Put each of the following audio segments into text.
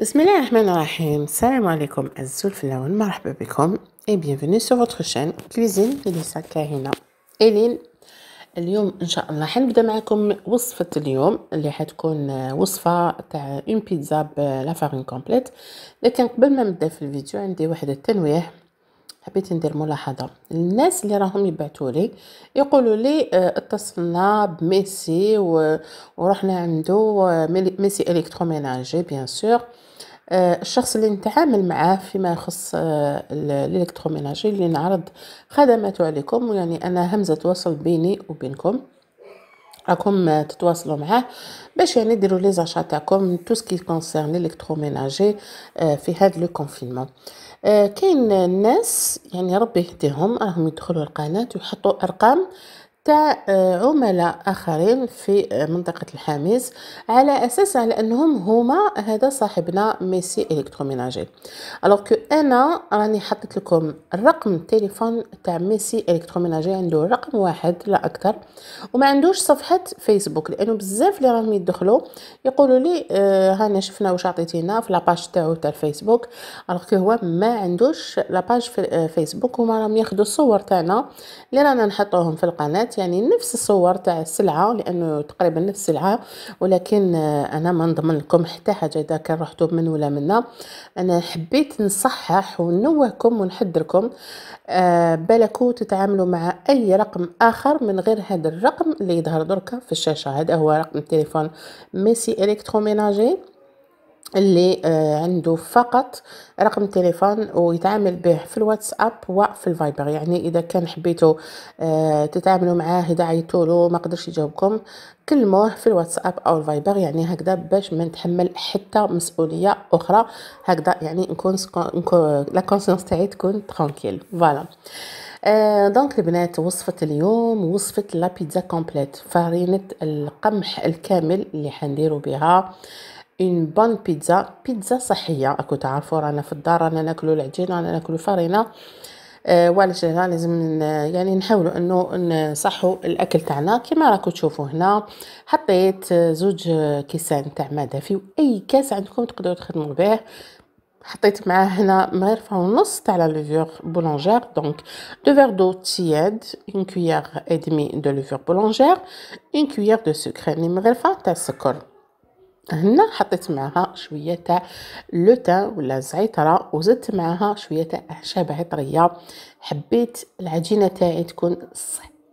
بسم الله الرحمن الرحيم السلام عليكم في اللون مرحبا بكم اي بيانفوني سو فوتغ شين كويزين ديليسا كاهنة إلين اليوم ان شاء الله حنبدا معكم وصفه اليوم اللي حتكون وصفه تاع اون بيتزا بلافارين كومبليت لكن قبل ما نبدا في الفيديو عندي واحد التنويه حبيت ندير ملاحظه الناس اللي راهم يبعثوا لي يقولوا لي آه، اتصلنا بميسي ورحنا عنده آه، ميسي الكتروميناجي بيان سور آه، الشخص اللي نتعامل معاه فيما يخص آه، الالكتروميناجي اللي نعرض خدماته عليكم يعني انا همزه تواصل بيني وبينكم راكم تتواصلوا معاه باش يعني ديروا لي زاشا تاعكم تو سكي كونسيرن الكتروميناجي في هاد لو كونفينمون آه، كاين الناس يعني ربي يهديهم راهم يدخلوا القناه ويحطوا ارقام تاع آه، عملاء اخرين في آه، منطقه الحامز على اساس على انهم هما هذا صاحبنا ميسي الكتروميناجي الوغ كو انا راني حطيت لكم الرقم التليفون تاع ميسي الكتروميناجي عنده رقم واحد لا اكثر وما عندوش صفحه فيسبوك لانه بزاف اللي راهم يدخلوا يقولوا لي آه هانا شفنا واش عطيتينا في لاباج تاعو تاع الفيسبوك الوغ كو هو ما عندوش لاباج في آه، فيسبوك هما راهم ياخذوا الصور تاعنا اللي رانا نحطوهم في القناه يعني نفس الصور تاع السلعه لانه تقريبا نفس السلعه ولكن آه، انا ما نضمن لكم حتى حاجه اذا كان رحتوا من ولا منا انا حبيت نصحح ونوهكم ونحذركم آه بالكو تتعاملوا مع اي رقم اخر من غير هذا الرقم اللي يظهر دركا في الشاشه هذا هو رقم التليفون ميسي الكتروميناجي اللي آه، عنده فقط رقم تليفون ويتعامل به في الواتساب وفي الفايبر يعني اذا كان حبيتوا آه، تتعاملوا معاه اذا عيطوا له ما قدرش يجاوبكم كلموه في الواتساب او الفايبر يعني هكذا باش ما نتحمل حتى مسؤوليه اخرى هكذا يعني نكون لا كونسيونس تاعي تكون ترانكيل فوالا دونك البنات وصفة اليوم وصفة لابيتزا كومبليت فرينة القمح الكامل اللي حنديرو بها آه اون بون بيتزا بيتزا صحيه راكو تعرفوا رانا في الدار رانا ناكلو العجينه رانا ناكلو الفرينه أه وعلاش هنا لازم يعني نحاولوا انه نصحوا الاكل تاعنا كما راكم تشوفوا هنا حطيت زوج كيسان تاع ما دافي واي كاس عندكم تقدروا تخدموا به حطيت معاه هنا مغرفه ونص تاع لا لوفور بولونجير دونك دو فير دو تياد اون كويير ادمي دو لوفور بولونجير اون كويير دو سكر يعني مغرفه تاع السكر هنا حطيت معها شويه تاع لوتان ولا زعتره وزدت معها شويه تاع اعشاب عطريه حبيت العجينه تاعي تكون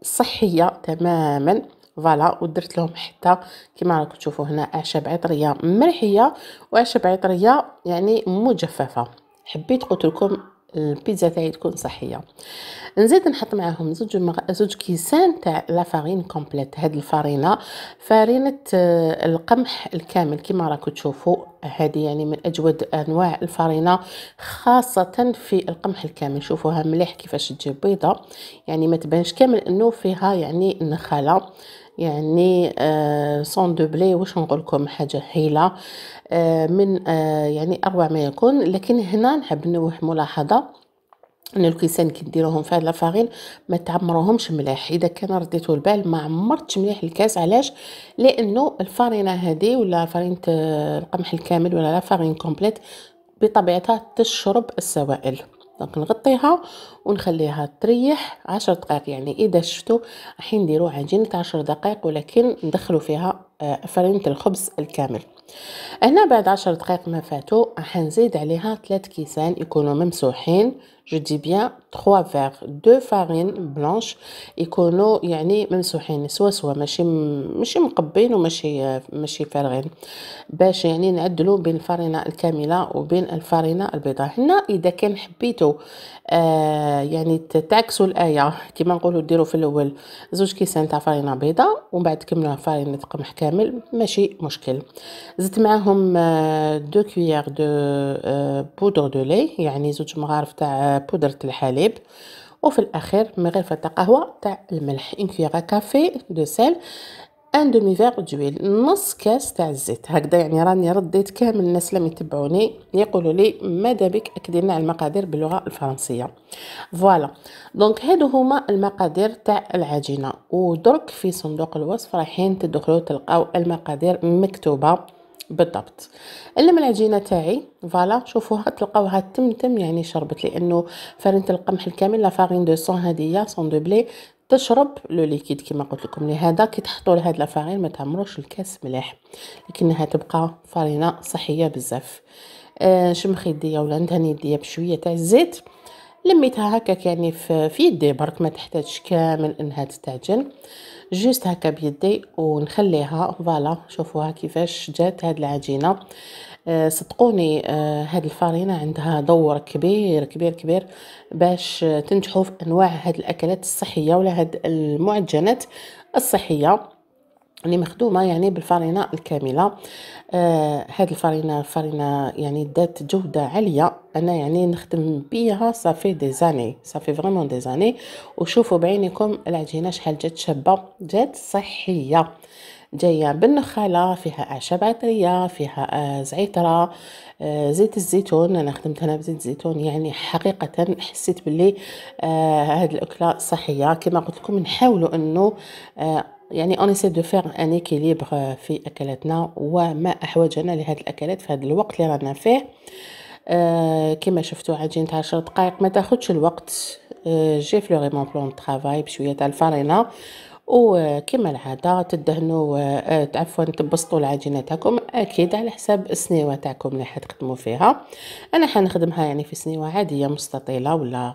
صحيه تماما فوالا ودرت لهم حتى كما راكم تشوفوا هنا اعشاب عطريه ملحيه واعشاب عطريه يعني مجففه حبيت قلت لكم البيتزا تاعي تكون صحيه نزيد نحط معاهم زوج مغ... زوج كيسان تاع لافارين كومبليت هاد الفارينه فارينه آه، القمح الكامل كما راكم تشوفوا هذه يعني من اجود انواع الفارينه خاصه في القمح الكامل شوفوها مليح كيفاش تجي بيضه يعني ما تبانش كامل انه فيها يعني النخاله يعني آه سون دو بلي واش نقول لكم حاجه هايله آه من آه يعني اروع ما يكون لكن هنا نحب نوه ملاحظه ان الكيسان كي ديروهم في هاد لافارين ما تعمروهمش مليح اذا كان رديتو البال ما عمرتش مليح الكاس علاش لانه الفارينه هذه ولا فارينه القمح الكامل ولا لافارين كومبليت بطبيعتها تشرب السوائل دونك نغطيها ونخليها تريح عشر دقائق يعني اذا شفتوا راح نديروا عجينه عشر دقائق ولكن ندخلوا فيها آه، فرينه الخبز الكامل هنا بعد عشر دقائق ما فاتوا راح نزيد عليها ثلاث كيسان يكونوا ممسوحين جو دي بيان 3 فيغ دو فارين بلانش يكونوا يعني ممسوحين سوا سوا ماشي ماشي مقبين وماشي ماشي فارغين باش يعني نعدلوا بين الفرينه الكامله وبين الفرينه البيضاء هنا اذا كان حبيتوا آه يعني تعكسوا الايه كما نقولوا ديروا في الاول زوج كيسان تاع فرينه بيضاء ومن بعد تكملوها فرينه قمح كامل ماشي مشكل زدت معاهم آه، دو كويير دو آه، بودر دو لي يعني زوج مغارف تاع آه، بودرة الحليب وفي الاخير مغرفة تاع قهوة تاع الملح ان كويير كافي دو سيل ان دومي فيغ دويل نص كاس تاع الزيت هكذا يعني راني رديت كامل الناس لم يتبعوني يقولوا لي ماذا بك اكدي لنا المقادير باللغه الفرنسيه فوالا دونك هادو هما المقادير تاع العجينه ودرك في صندوق الوصف رايحين تدخلوا تلقاو المقادير مكتوبه بالضبط العجينه تاعي فوالا شوفوها تلقاوها تم تم يعني شربت لانه فرنت القمح الكامل لا فارين دو سون هذه سون دو بلي تشرب لو ليكيد كما قلت لكم لهذا كي تحطوا لهاد فارين ما تعمروش الكاس مليح لكنها تبقى فارينه صحيه بزاف آه شمخ يديا ولا ندهن يديا بشويه تاع الزيت لميتها هكاك يعني في يدي برك ما تحتاجش كامل انها تستعجل جوست هكا بيدي ونخليها فوالا شوفوها كيفاش جات هاد العجينه آه، صدقوني آه، هاد الفرينه عندها دور كبير كبير كبير باش تنجحوا في انواع هاد الاكلات الصحيه ولا هاد المعجنات الصحيه اللي مخدومه يعني بالفرينه الكامله آه هاد الفرينه فرينه يعني ذات جوده عاليه انا يعني نخدم بيها صافي دي زاني صافي فريمون دي زاني وشوفوا بعينكم العجينه شحال جات شابه جات صحيه جايه بالنخاله فيها اعشاب عطريه فيها آه، زعتره آه، زيت الزيتون انا خدمت هنا بزيت الزيتون يعني حقيقه حسيت باللي آه، هاد الاكله صحيه كما قلت لكم نحاولوا انه يعني اون دو فيغ ان équilibre euh, في اكلاتنا وما احوجنا لهاد الاكلات في هذا الوقت اللي رانا فيه آه euh, كما شفتوا عجينة عشر دقائق ما تاخدش الوقت آه جي فلوغي مون بلون طرافاي بشويه تاع الفرينه وكما العاده تدهنوا آه، عفوا تبسطوا العجينه تاعكم اكيد على حساب السنيوه تاعكم اللي حتخدموا فيها انا حنخدمها يعني في سنيوه عاديه مستطيله ولا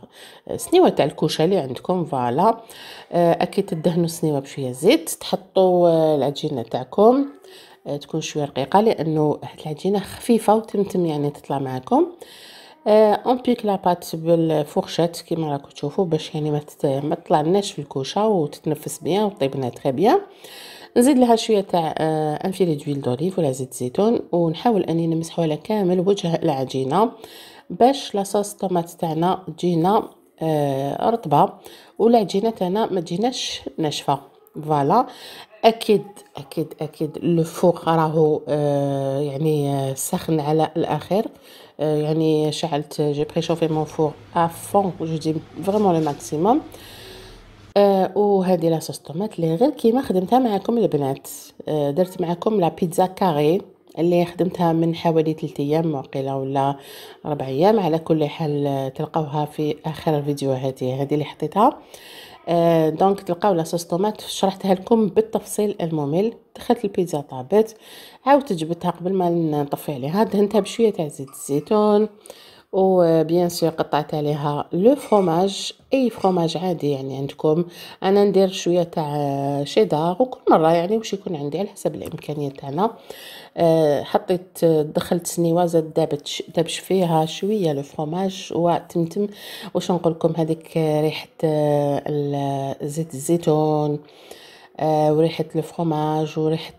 سنيوه تاع الكوشه اللي عندكم فوالا آه، اكيد تدهنوا السنيوه بشويه زيت تحطوا آه، العجينه تاعكم تكون شويه رقيقه لانه هاد العجينه خفيفه وتمتم يعني تطلع معكم آه انبيك لاباط بالفرشات كيما راكم تشوفوا باش يعني ما تطلعناش في الكوشه وتتنفس بيان وطيب لنا تري بيان نزيد لها شويه تاع ان فيلي دويل دوليف ولا زيت زيتون ونحاول اني نمسح على كامل وجه العجينه باش لاصوص طوماط تاعنا تجينا آه رطبه والعجينه تاعنا ما تجيناش ناشفه فوالا اكيد اكيد اكيد الفوق راهو آه يعني سخن على الاخر Euh, يعني شعلت جي بريشوفي مون فور ا فون جو دي فريمون لو ماكسيموم آه وهذه لاصوص طوماط اللي غير كيما خدمتها معاكم البنات euh, درت معاكم لا بيتزا كاري اللي خدمتها من حوالي 3 ايام وقيلا ولا 4 ايام على كل حال تلقاوها في اخر الفيديو هذه هذه اللي حطيتها آه، دونك تلقاو لاصوص طوماط شرحتها لكم بالتفصيل الممل دخلت البيتزا طابت عاودت جبتها قبل ما نطفي عليها دهنتها بشويه تاع زيت الزيتون وبيان سور قطعت عليها لو فروماج اي فروماج عادي يعني عندكم انا ندير شويه تاع آه، شيدار وكل مره يعني واش يكون عندي على حسب الامكانيات تاعنا آه، حطيت آه، دخلت زاد دابت دبش فيها شويه لو فروماج وتمتم واش نقول لكم هذيك ريحه زيت الزيتون أه وريحه الفرماج وريحه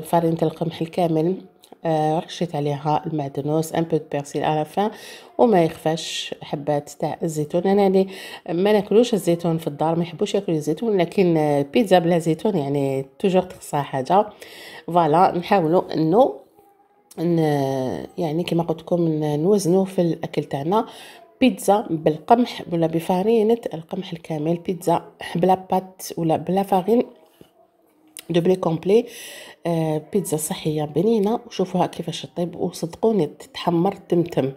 فرينه القمح الكامل آه، رشيت عليها المعدنوس ان بو بيرسيل على فان وما يخفاش حبات تاع الزيتون انا اللي يعني ما ناكلوش الزيتون في الدار ما يحبوش ياكلوا الزيتون لكن بيتزا بلا زيتون يعني توجور تخصها حاجه فوالا نحاولوا انه ان يعني كما قلت لكم نوزنوا في الاكل تاعنا بيتزا بالقمح ولا بفارينه القمح الكامل بيتزا بلا بات ولا بلا فارين دوبلي كومبلي بيتزا صحيه بنينه وشوفوها كيفاش تطيب وصدقوني تتحمر تمتم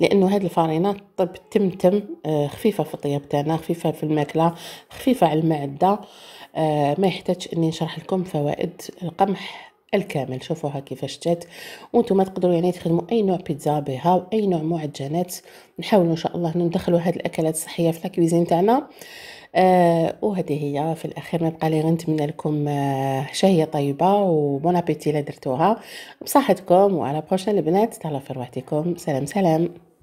لانه هاد الفارينه طب تمتم آه، خفيفه في الطياب تاعنا خفيفه في الماكله خفيفه على المعده آه، ما يحتاج اني نشرح لكم فوائد القمح الكامل شوفوها كيفاش جات وانتم تقدروا يعني تخدموا اي نوع بيتزا بها واي نوع معجنات نحاولوا ان شاء الله ندخلوا هاد الاكلات الصحيه في الكويزين تاعنا آه وهذه هي في الاخير نبقى لي نتمنى لكم آه شهيه طيبه وبون ابيتي لا درتوها بصحتكم وعلى بروشين البنات تهلاو في رواحتكم سلام سلام